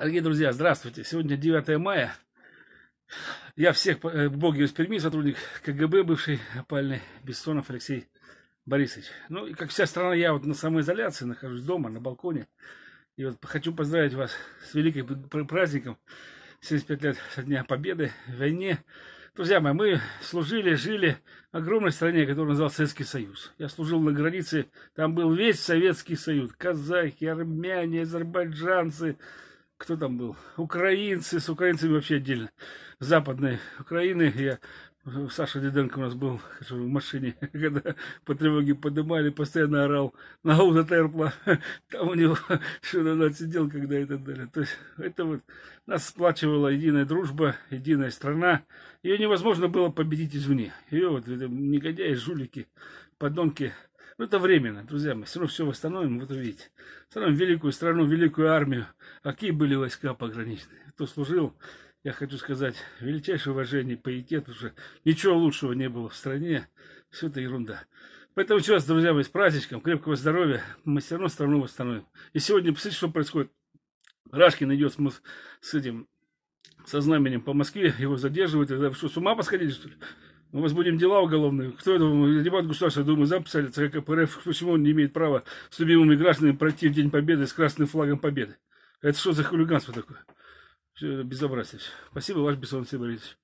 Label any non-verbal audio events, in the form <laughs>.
Дорогие друзья, здравствуйте. Сегодня 9 мая. Я всех, э, Боги из Перми, сотрудник КГБ, бывший опальный Бессонов Алексей Борисович. Ну и как вся страна, я вот на самоизоляции, нахожусь дома, на балконе. И вот хочу поздравить вас с великим праздником, 75 лет со Дня Победы, в войне. Друзья мои, мы служили, жили в огромной стране, которая называлась Советский Союз. Я служил на границе, там был весь Советский Союз. Казахи, армяне, азербайджанцы, кто там был? Украинцы, с украинцами вообще отдельно. Западные Украины. Я, Саша Диденко у нас был в машине, <laughs> когда по тревоге поднимали, постоянно орал на Терпла. <laughs> Там у него <laughs> что-то он отсидел, когда так далее. То есть это вот нас сплачивала единая дружба, единая страна. Ее невозможно было победить извне. Ее вот это, негодяи, жулики, подонки – но ну, это временно, друзья, мои. все равно все восстановим, вот увидите. Восстановим великую страну, великую армию. А какие были войска пограничные? Кто служил, я хочу сказать, величайшее уважение, паритет, потому что ничего лучшего не было в стране. Все это ерунда. Поэтому сейчас, друзья мои, с праздничком, крепкого здоровья. Мы все равно страну восстановим. И сегодня, посмотрите, что происходит. Рашкин идет с, с этим, со знаменем по Москве, его задерживают. Вы что, с ума посходили, что ли? Ну, мы возбудим дела уголовные. Кто это? Депутат Государственной думаю, записали ЦК КПРФ. Почему он не имеет права с любимыми гражданами пройти в День Победы с красным флагом Победы? Это что за хулиганство такое? Все безобразие. Спасибо, ваш Бессон Борисович.